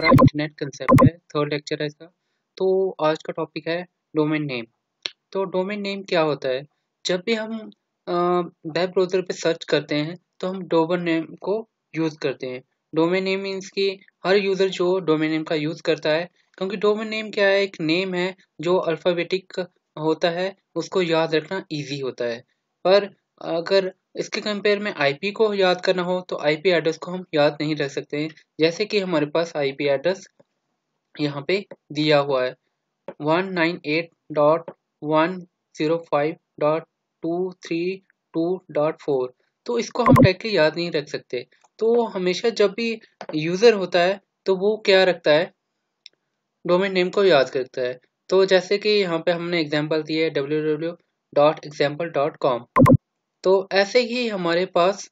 हमारा internet concept है third lecture है इसका तो आज का टॉपिक है डोमेन नेम तो डोमेन नेम क्या होता है जब भी हम वेब ब्राउज़र पे सर्च करते हैं तो हम डोमेन नेम को यूज़ करते हैं डोमेन नेम मीन्स कि हर यूज़र जो डोमेन नेम का यूज़ करता है क्योंकि डोमेन नेम क्या है एक नेम है जो अल्फ़ाबेटिक होता है उसको याद रखना ईजी होता है पर अगर इसके कंपेयर में आईपी को याद करना हो तो आईपी एड्रेस को हम याद नहीं रख सकते हैं जैसे कि हमारे पास आईपी एड्रेस यहाँ पे दिया हुआ है one nine eight dot one zero five dot two three two dot four तो इसको हम डायरेक्टली याद नहीं रख सकते तो हमेशा जब भी यूज़र होता है तो वो क्या रखता है डोमेन नेम को याद करता है तो जैसे कि यहाँ पे हमने एग्जांपल दिया है W W dot example dot com तो ऐसे ही हमारे पास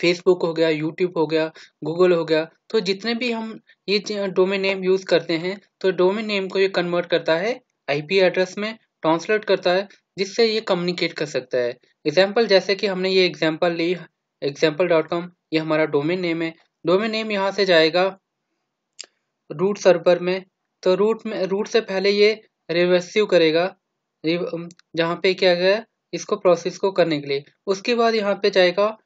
फेसबुक हो गया यूट्यूब हो गया गूगल हो गया तो जितने भी हम ये डोमेन नेम यूज़ करते हैं तो डोमेन नेम को ये कन्वर्ट करता है आईपी एड्रेस में ट्रांसलेट करता है जिससे ये कम्युनिकेट कर सकता है एग्जाम्पल जैसे कि हमने ये एग्जाम्पल ली एग्जाम्पल डॉट कॉम ये हमारा डोमेन नेम है डोमेन नेम यहाँ से जाएगा रूट सर्वर में तो रूट में रूट से पहले ये रिवर्सिव करेगा जहाँ पे क्या गया इसको प्रोसेस को करने के लिए उसके बाद यहाँ पे जाएगा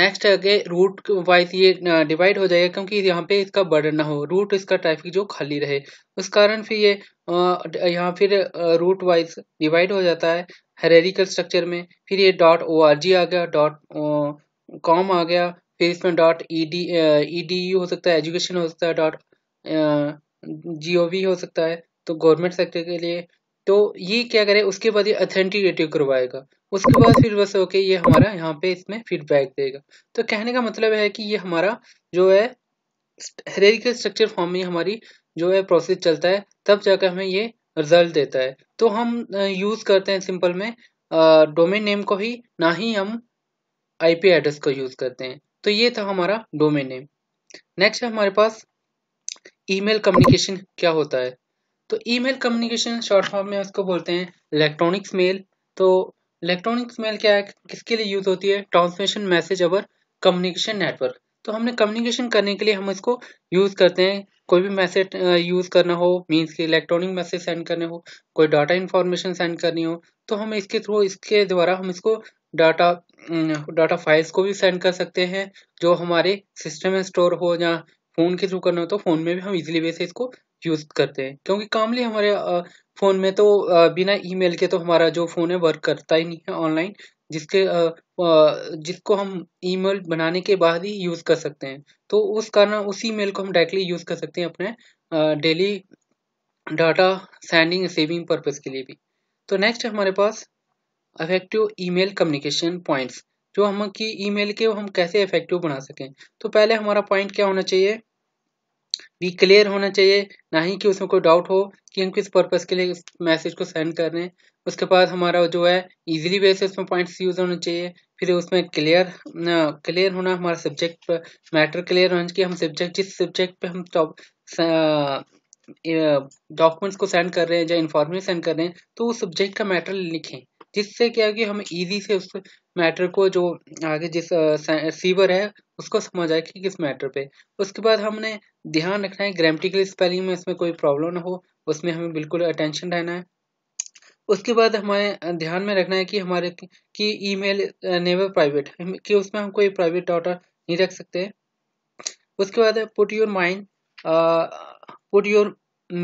नेक्स्ट आगे रूट वाइज ये डिवाइड हो जाएगा क्योंकि यहाँ पे इसका बर्डन ना हो रूट इसका ट्रैफिक जो खाली रहे उस कारण फिर ये यहाँ फिर रूट वाइज डिवाइड हो जाता है हेरेरिकल स्ट्रक्चर में फिर ये डॉट ओ आर जी आ गया डॉट कॉम आ गया फिर इसमें dot E D E D U हो सकता है एजुकेशन हो सकता है डॉट जी ओ वी हो सकता है तो गवर्नमेंट सेक्टर के लिए तो ये क्या करे उसके बाद ये अथेंटिकेटिव करवाएगा उसके बाद फिर बस ओके ये हमारा यहाँ पे इसमें फीडबैक देगा तो कहने का मतलब है कि ये हमारा जो है हेरिकल स्ट्रक्चर फॉर्म में हमारी जो है प्रोसेस चलता है तब जाकर हमें ये रिजल्ट देता है तो हम यूज़ करते हैं सिंपल में डोमेन नेम को ही ना ही हम आईपी एड्रेस को यूज़ करते हैं तो ये था हमारा डोमेन नेम नेक्स्ट है हमारे पास ईमेल कम्युनिकेशन क्या होता है तो ईमेल कम्युनिकेशन शॉर्ट फॉर्म में उसको बोलते हैं इलेक्ट्रॉनिक्स मेल तो इलेक्ट्रॉनिक्स मेल क्या है किसके लिए यूज होती है transmission message our communication network तो हमने कम्युनिकेशन करने के लिए हम इसको यूज करते हैं कोई भी मैसेज यूज करना हो मीन्स कि इलेक्ट्रॉनिक मैसेज सेंड करने हो कोई डाटा इन्फॉर्मेशन सेंड करनी हो तो हम इसके थ्रू इसके द्वारा हम इसको डाटा डाटा फाइल्स को भी सेंड कर सकते हैं जो हमारे सिस्टम में स्टोर हो या फ़ोन के थ्रू करना हो तो फ़ोन में भी हम इजीली वे से इसको यूज करते हैं क्योंकि कामली हमारे फोन में तो बिना ईमेल के तो हमारा जो फोन है वर्क करता ही नहीं है ऑनलाइन जिसके जिसको हम ईमेल बनाने के बाद ही यूज कर सकते हैं तो उस कारण उस ईमेल को हम डायरेक्टली यूज कर सकते हैं अपने daily data sending saving purpose के लिए भी तो नेक्स्ट हमारे पास अफेक्टिव ईमेल कम्युनिकेशन पॉइंट्स जो हम की ईमेल के हम कैसे इफेक्टिव बना सकें तो पहले हमारा पॉइंट क्या होना चाहिए भी क्लियर होना चाहिए ना ही कि उसमें कोई डाउट हो कि हम किस पर्पज़ के लिए इस मैसेज को सेंड कर रहे हैं उसके बाद हमारा जो है इजीली वे से उसमें पॉइंट्स यूज होने चाहिए फिर उसमें क्लियर क्लियर होना हमारा सब्जेक्ट पर मैटर क्लियर होना चाहिए हम सब्जेक्ट जिस सब्जेक्ट पे हम डॉक्यूमेंट्स को सेंड कर रहे हैं या इन्फॉर्मेशन सेंड कर रहे हैं तो उस सब्जेक्ट का मैटर लिखें जिससे क्या कि हम इजी से उस मैटर को जो आगे जिस सीवर है उसको समझ आए कि किस मैटर पे उसके बाद हमने ध्यान रखना है ग्रामेटिकल स्पेलिंग में इसमें कोई प्रॉब्लम ना हो उसमें हमें बिल्कुल अटेंशन रहना है उसके बाद हमारे ध्यान में रखना है कि हमारे कि ईमेल नेवर प्राइवेट कि उसमें हम कोई प्राइवेट डाटा नहीं रख सकते उसके बाद put your mind put your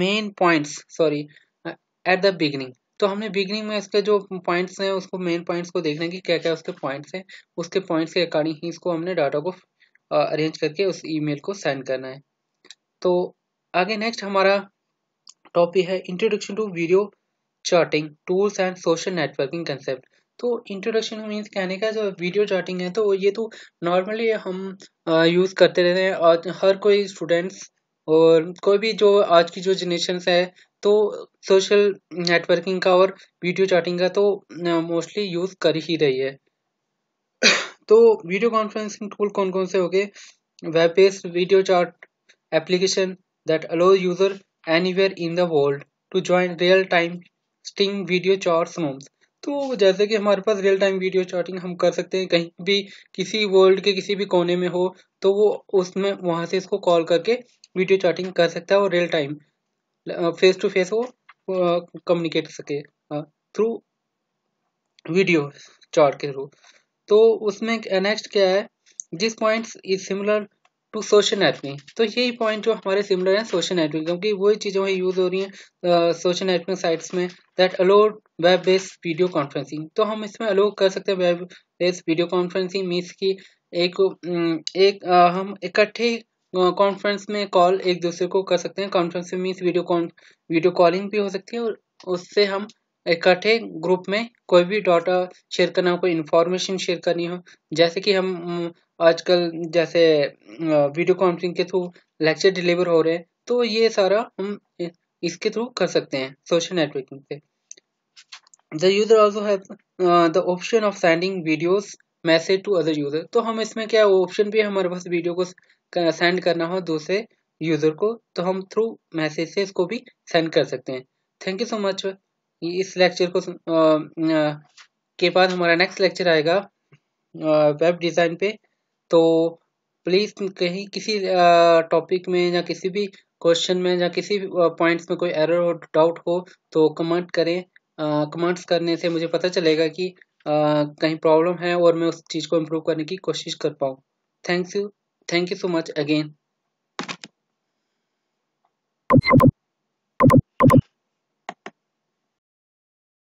main points sorry at the beginning तो हमने बिगनिंग में इसके जो पॉइंट्स हैं उसको मेन पॉइंट्स को देखना कि क्या क्या उसके पॉइंट्स हैं उसके पॉइंट्स के अकॉर्डिंग ही इसको हमने डाटा को अरेंज करके उस ईमेल को सेंड करना है तो आगे नेक्स्ट हमारा टॉपिक है introduction to video charting tools and social networking concept तो इंट्रोडक्शन मीन्स कहने का जो वीडियो चार्टिंग है तो ये तो नॉर्मली हम यूज़ करते रहते हैं और हर कोई स्टूडेंट्स और कोई भी जो आज की जो जनरेशन है तो सोशल नेटवर्किंग का और वीडियो चैटिंग का तो मोस्टली यूज कर ही रही है तो वीडियो कॉन्फ्रेंसिंग टूल कौन कौन से हो गए web based video chat application that allow user anywhere in the world to join real time sting video chats rooms तो जैसे कि हमारे पास रियल टाइम वीडियो चैटिंग हम कर सकते हैं कहीं भी किसी वर्ल्ड के किसी भी कोने में हो तो वो उसमें वहाँ से इसको कॉल करके वीडियो चैटिंग कर सकता है और real time face to face वो कम्युनिकेट कर सके थ्रू वीडियो चार्ट के थ्रू तो उसमें नेक्स्ट क्या है जिस point is similar to social networking तो यही पॉइंट जो हमारे सिमिलर हैं सोशल नेटवर्किंग क्योंकि वही चीज़ें वहीं यूज़ हो रही हैं सोशल नेटवर्किंग साइट्स में that allowed web based video conferencing तो हम इसमें अलो कर सकते हैं web based video conferencing means की एक एक आ, हम इकट्ठे कॉन्फ्रेंस में कॉल एक दूसरे को कर सकते हैं कॉन्फ्रेंस में means video con video calling भी हो सकती है और उससे हम इकट्ठे ग्रुप में कोई भी डाटा शेयर uh, करना हो कोई इन्फॉर्मेशन शेयर करनी हो जैसे कि हम uh, आजकल जैसे वीडियो uh, कॉन्फ्रेंस के थ्रू लेक्चर डिलीवर हो रहे हैं तो ये सारा हम इसके थ्रू कर सकते हैं सोशल नेटवर्किंग से the user also have the option of sending videos message to other user तो हम इसमें क्या ऑप्शन भी है हमारे पास वीडियो को सेंड करना हो दूसरे यूज़र को तो हम थ्रू मैसेज से इसको भी सेंड कर सकते हैं थैंक यू सो मच इस लेक्चर को के बाद हमारा नेक्स्ट लेक्चर आएगा वेब डिज़ाइन पे तो प्लीज़ कहीं किसी टॉपिक में या किसी भी क्वेश्चन में या किसी पॉइंट्स में कोई एरर हो डाउट हो तो कमेंट करें कमेंट्स करने से मुझे पता चलेगा कि आ, कहीं प्रॉब्लम है और मैं उस चीज़ को इम्प्रूव करने की कोशिश कर पाऊँ thank you Thank you so much again.